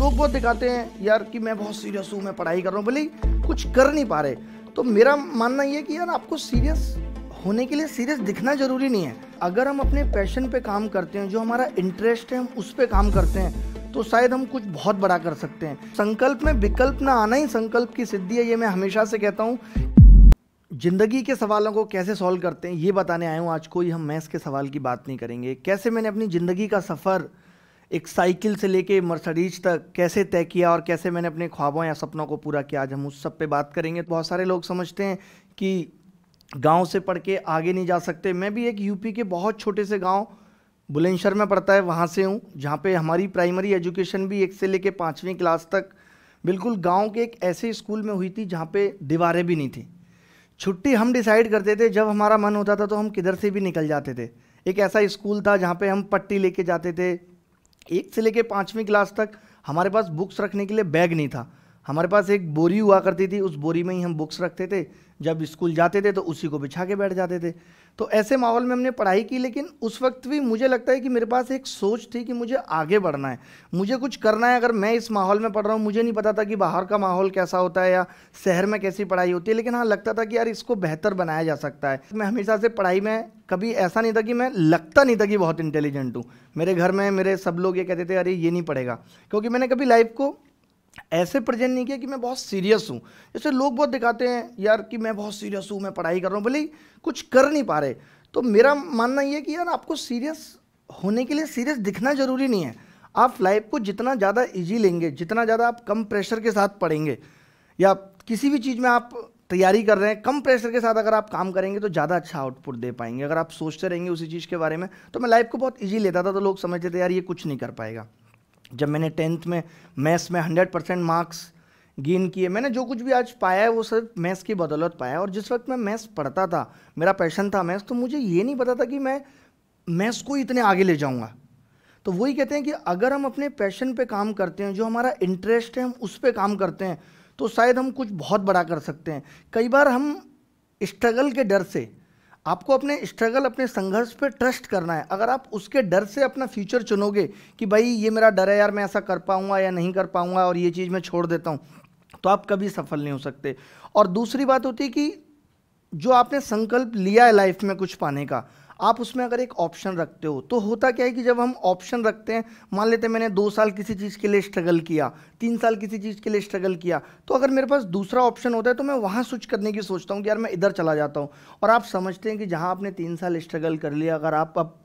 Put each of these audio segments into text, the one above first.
लोग बहुत दिखाते हैं यार कि मैं बहुत सीरियस हूँ मैं पढ़ाई कर रहा हूँ भले कुछ कर नहीं पा रहे तो मेरा मानना ये कि यार आपको सीरियस होने के लिए सीरियस दिखना ज़रूरी नहीं है अगर हम अपने पैशन पे काम करते हैं जो हमारा इंटरेस्ट है हम उस पर काम करते हैं तो शायद हम कुछ बहुत बड़ा कर सकते हैं संकल्प में विकल्प ना आना ही संकल्प की सिद्धि है ये मैं हमेशा से कहता हूँ ज़िंदगी के सवालों को कैसे सॉल्व करते हैं ये बताने आया हूँ आज कोई हम मैथ्स के सवाल की बात नहीं करेंगे कैसे मैंने अपनी ज़िंदगी का सफ़र एक साइकिल से लेके मर्सडीज तक कैसे तय किया और कैसे मैंने अपने ख्वाबों या सपनों को पूरा किया आज हम उस सब पे बात करेंगे तो बहुत सारे लोग समझते हैं कि गांव से पढ़ के आगे नहीं जा सकते मैं भी एक यूपी के बहुत छोटे से गाँव बुलंदशहर में पढ़ता है वहाँ से हूँ जहाँ पर हमारी प्राइमरी एजुकेशन भी एक से लेकर पाँचवीं क्लास तक बिल्कुल गाँव के एक ऐसे स्कूल में हुई थी जहाँ पर दीवारें भी नहीं थी छुट्टी हम डिसाइड करते थे जब हमारा मन होता था तो हम किधर से भी निकल जाते थे एक ऐसा स्कूल था जहाँ पे हम पट्टी लेके जाते थे एक से लेकर पाँचवीं क्लास तक हमारे पास बुक्स रखने के लिए बैग नहीं था हमारे पास एक बोरी हुआ करती थी उस बोरी में ही हम बुक्स रखते थे जब स्कूल जाते थे तो उसी को बिछा के बैठ जाते थे तो ऐसे माहौल में हमने पढ़ाई की लेकिन उस वक्त भी मुझे लगता है कि मेरे पास एक सोच थी कि मुझे आगे बढ़ना है मुझे कुछ करना है अगर मैं इस माहौल में पढ़ रहा हूँ मुझे नहीं पता था कि बाहर का माहौल कैसा होता है या शहर में कैसी पढ़ाई होती है लेकिन हाँ लगता था कि यार इसको बेहतर बनाया जा सकता है मैं हमेशा से पढ़ाई में कभी ऐसा नहीं था कि मैं लगता नहीं था कि बहुत इंटेलिजेंट हूँ मेरे घर में मेरे सब लोग ये कहते थे अरे ये नहीं पढ़ेगा क्योंकि मैंने कभी लाइफ को ऐसे प्रेजेंट नहीं किया कि मैं बहुत सीरियस हूँ जैसे लोग बहुत दिखाते हैं यार कि मैं बहुत सीरियस हूँ मैं पढ़ाई कर रहा हूँ भले कुछ कर नहीं पा रहे तो मेरा मानना ये कि यार आपको सीरियस होने के लिए सीरियस दिखना ज़रूरी नहीं है आप लाइफ को जितना ज़्यादा ईजी लेंगे जितना ज़्यादा आप कम प्रेशर के साथ पढ़ेंगे या किसी भी चीज़ में आप तैयारी कर रहे हैं कम प्रेशर के साथ अगर आप काम करेंगे तो ज़्यादा अच्छा आउटपुट दे पाएंगे अगर आप सोचते रहेंगे उसी चीज़ के बारे में तो मैं लाइफ को बहुत ईजी लेता था तो लोग समझते थे यार ये कुछ नहीं कर पाएगा जब मैंने टेंथ में मैथ्स में हंड्रेड परसेंट मार्क्स गेन किए मैंने जो कुछ भी आज पाया है वो सिर्फ मैथ्स की बदौलत पाया है और जिस वक्त मैं मैथ्स पढ़ता था मेरा पैशन था मैथ्स तो मुझे ये नहीं पता था कि मैं मैथ्स को इतने आगे ले जाऊँगा तो वही कहते हैं कि अगर हम अपने पैशन पे काम करते हैं जो हमारा इंटरेस्ट है हम उस पर काम करते हैं तो शायद हम कुछ बहुत बड़ा कर सकते हैं कई बार हम स्ट्रगल के डर से आपको अपने स्ट्रगल अपने संघर्ष पे ट्रस्ट करना है अगर आप उसके डर से अपना फ्यूचर चुनोगे कि भाई ये मेरा डर है यार मैं ऐसा कर पाऊंगा या नहीं कर पाऊंगा और ये चीज़ मैं छोड़ देता हूँ तो आप कभी सफल नहीं हो सकते और दूसरी बात होती है कि जो आपने संकल्प लिया है लाइफ में कुछ पाने का आप उसमें अगर एक ऑप्शन रखते हो तो होता क्या है कि जब हम ऑप्शन रखते हैं मान लेते हैं मैंने दो साल किसी चीज़ के लिए स्ट्रगल किया तीन साल किसी चीज़ के लिए स्ट्रगल किया तो अगर मेरे पास दूसरा ऑप्शन होता है तो मैं वहाँ स्विच करने की सोचता हूँ कि यार मैं इधर चला जाता हूँ और आप समझते हैं कि जहाँ आपने तीन साल स्ट्रगल कर लिया अगर आप अब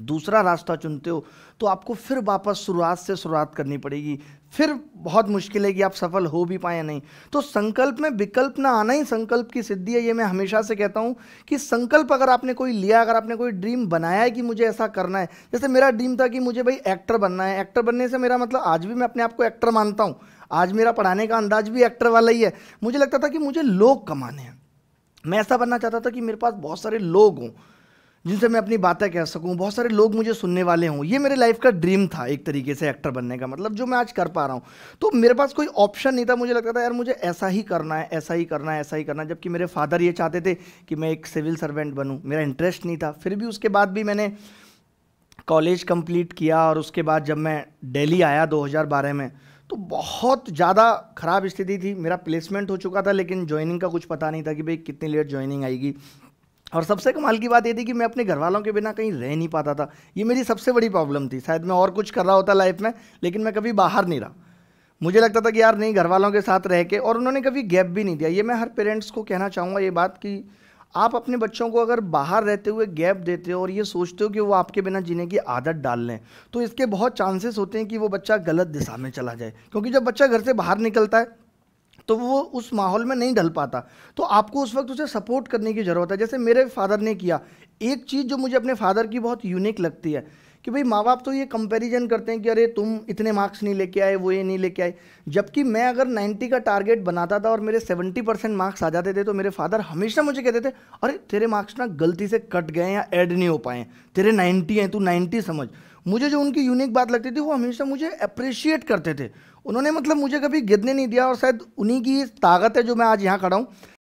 दूसरा रास्ता चुनते हो तो आपको फिर वापस शुरुआत से शुरुआत करनी पड़ेगी फिर बहुत मुश्किल है कि आप सफल हो भी पाए नहीं तो संकल्प में विकल्प ना आना ही संकल्प की सिद्धि है ये मैं हमेशा से कहता हूँ कि संकल्प अगर आपने कोई लिया अगर आपने कोई ड्रीम बनाया है कि मुझे ऐसा करना है जैसे मेरा ड्रीम था कि मुझे भाई एक्टर बनना है एक्टर बनने से मेरा मतलब आज भी मैं अपने आप को एक्टर मानता हूँ आज मेरा पढ़ाने का अंदाज भी एक्टर वाला ही है मुझे लगता था कि मुझे लोग कमाने हैं मैं ऐसा बनना चाहता था कि मेरे पास बहुत सारे लोग हों जिनसे मैं अपनी बातें कह सकूँ बहुत सारे लोग मुझे सुनने वाले हों ये मेरे लाइफ का ड्रीम था एक तरीके से एक्टर बनने का मतलब जो मैं आज कर पा रहा हूँ तो मेरे पास कोई ऑप्शन नहीं था मुझे लगता था यार मुझे ऐसा ही करना है ऐसा ही करना है ऐसा ही करना है जबकि मेरे फादर ये चाहते थे कि मैं एक सिविल सर्वेंट बनूँ मेरा इंटरेस्ट नहीं था फिर भी उसके बाद भी मैंने कॉलेज कंप्लीट किया और उसके बाद जब मैं डेली आया दो में तो बहुत ज़्यादा ख़राब स्थिति थी मेरा प्लेसमेंट हो चुका था लेकिन ज्वाइनिंग का कुछ पता नहीं था कि भाई कितनी लेट ज्वाइनिंग आएगी और सबसे कमाल की बात ये थी कि मैं अपने घर वालों के बिना कहीं रह नहीं पाता था ये मेरी सबसे बड़ी प्रॉब्लम थी शायद मैं और कुछ कर रहा होता लाइफ में लेकिन मैं कभी बाहर नहीं रहा मुझे लगता था कि यार नहीं घर वालों के साथ रह के और उन्होंने कभी गैप भी नहीं दिया ये मैं हर पेरेंट्स को कहना चाहूँगा ये बात कि आप अपने बच्चों को अगर बाहर रहते हुए गैप देते हो और ये सोचते हो कि वो आपके बिना जीने की आदत डाल लें तो इसके बहुत चांसेस होते हैं कि वो बच्चा गलत दिशा में चला जाए क्योंकि जब बच्चा घर से बाहर निकलता है तो वो उस माहौल में नहीं ढल पाता तो आपको उस वक्त उसे सपोर्ट करने की ज़रूरत है जैसे मेरे फादर ने किया एक चीज़ जो मुझे अपने फादर की बहुत यूनिक लगती है कि भाई माँ बाप तो ये कंपैरिजन करते हैं कि अरे तुम इतने मार्क्स नहीं लेके आए वो ये नहीं लेके आए जबकि मैं अगर 90 का टारगेट बनाता था और मेरे 70 परसेंट मार्क्स आ जाते थे तो मेरे फादर हमेशा मुझे कहते थे अरे तेरे मार्क्स ना गलती से कट गए या ऐड नहीं हो पाए तेरे नाइन्टी हैं तू नाइन्टी समझ मुझे जो उनकी यूनिक बात लगती थी वो हमेशा मुझे अप्रिशिएट करते थे उन्होंने मतलब मुझे कभी गिरने नहीं दिया और शायद उन्हीं की ताकत है जो मैं आज यहाँ खड़ा हूँ